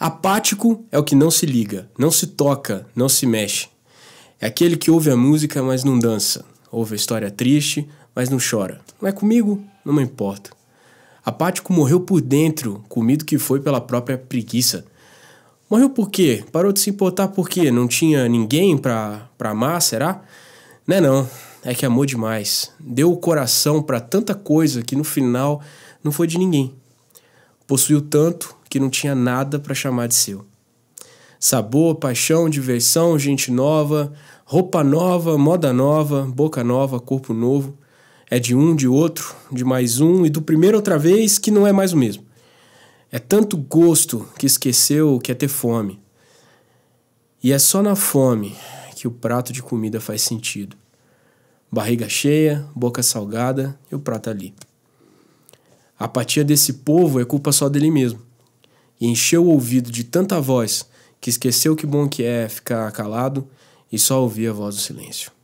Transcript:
Apático é o que não se liga, não se toca, não se mexe. É aquele que ouve a música, mas não dança. Ouve a história triste, mas não chora. Não é comigo? Não me importa. Apático morreu por dentro, comido que foi pela própria preguiça. Morreu por quê? Parou de se importar por quê? Não tinha ninguém pra, pra amar, será? Né não, é que amou demais. Deu o coração para tanta coisa que no final não foi de ninguém. Possuiu tanto que não tinha nada para chamar de seu. Sabor, paixão, diversão, gente nova, roupa nova, moda nova, boca nova, corpo novo. É de um, de outro, de mais um e do primeiro outra vez que não é mais o mesmo. É tanto gosto que esqueceu que é ter fome. E é só na fome que o prato de comida faz sentido. Barriga cheia, boca salgada e o prato ali. A apatia desse povo é culpa só dele mesmo e encheu o ouvido de tanta voz que esqueceu que bom que é ficar calado e só ouvir a voz do silêncio.